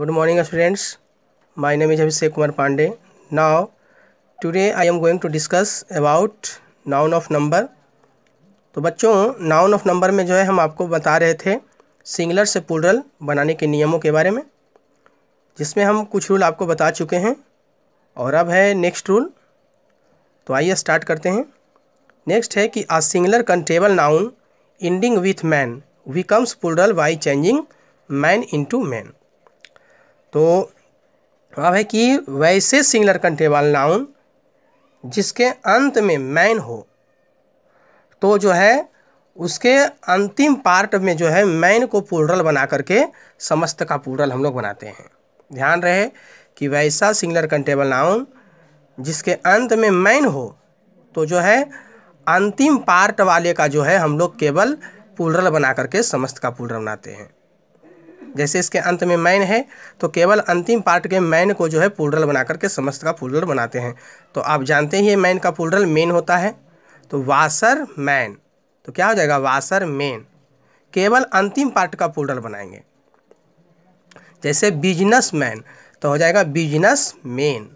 good morning students my name is abhishek kumar pandey now today i am going to discuss about noun of number तो बच्चों noun of number में जो है हम आपको बता रहे थे सिंगलर से पुलरल बनाने के नियमों के बारे में जिसमें हम कुछ रूल आपको बता चुके हैं और अब है नेक्स्ट रूल तो आइए स्टार्ट करते हैं नेक्स्ट है कि a singular countable noun ending with man becomes plural by changing man into man तो अब है कि वैसे सिंगलर कंटेबल नाउन जिसके अंत में मैन हो तो जो है उसके अंतिम पार्ट में जो है मैन को पूर्णल बना करके समस्त का पूर्णल हम लोग बनाते हैं ध्यान रहे कि वैसा सिंगलर कंटेबल नाउन जिसके अंत में मैन हो तो जो है अंतिम पार्ट वाले का जो है हम लोग केवल पुलरल बना करके समस्त का पुलरल बनाते हैं जैसे इसके अंत में मैन है तो केवल अंतिम पार्ट के मैन को जो है पुलरल बना करके समस्त का पुलरल बनाते हैं तो आप जानते ही मैन का पुलरल मेन होता है तो वासर मैन तो क्या हो जाएगा वासर मेन केवल अंतिम पार्ट का पुलरल बनाएंगे जैसे बिजनेस मैन तो हो जाएगा बिजनेस मेन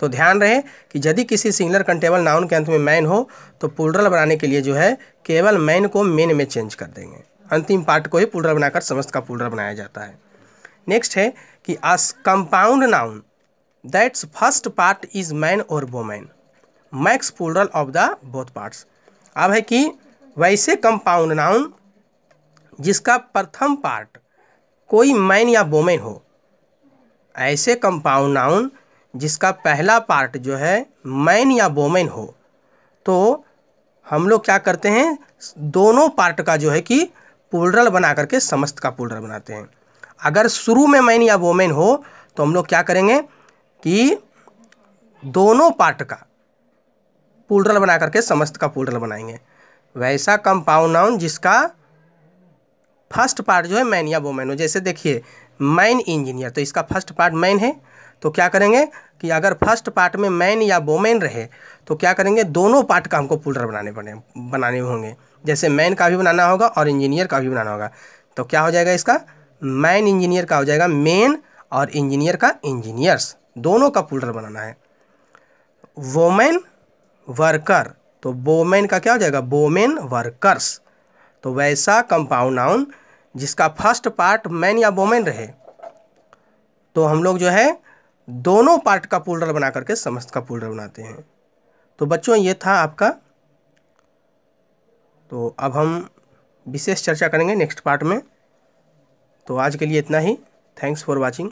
तो ध्यान रहे कि यदि किसी सिंगलर कंटेबल नाउन के अंत में मैन हो तो पुलरल बनाने के लिए जो है केवल मैन को मेन में चेंज कर देंगे अंतिम पार्ट को ही पुलर बनाकर समस्त का पुलर बनाया जाता है नेक्स्ट है कि as compound noun that's first part is man और woman makes plural of the both parts अब है कि वैसे कंपाउंड नाउन जिसका प्रथम पार्ट कोई मैन या वोमेन हो ऐसे कंपाउंड नाउन जिसका पहला पार्ट जो है मैन या वोमेन हो तो हम लोग क्या करते हैं दोनों पार्ट का जो है कि पुलरल बना करके समस्त का पुलरल बनाते हैं अगर शुरू में मैन या वोमेन हो तो हम लोग क्या करेंगे कि दोनों पार्ट का पुलरल बना करके समस्त का पुलरल बनाएंगे वैसा कंपाउंड नाउन जिसका फर्स्ट पार्ट जो है मैन या वोमेन हो जैसे देखिए मैन इंजीनियर तो इसका फर्स्ट पार्ट मैन है तो क्या करेंगे कि अगर फर्स्ट पार्ट में मैन या वोमेन रहे तो क्या करेंगे दोनों पार्ट का हमको पुलर बनाने पड़े बनाने होंगे जैसे मैन का भी बनाना होगा और इंजीनियर का भी बनाना होगा तो क्या हो जाएगा इसका मैन इंजीनियर का हो जाएगा मेन और इंजीनियर का इंजीनियर्स दोनों का पुलर बनाना है वोमेन वर्कर तो वोमेन का क्या हो जाएगा वोमेन वर्कर्स तो वैसा कंपाउंड नाउन जिसका फर्स्ट पार्ट मैन या वोमेन रहे तो हम लोग जो है दोनों पार्ट का पोल्डर बना करके समस्त का पोल्डर बनाते हैं तो बच्चों ये था आपका तो अब हम विशेष चर्चा करेंगे नेक्स्ट पार्ट में तो आज के लिए इतना ही थैंक्स फॉर वॉचिंग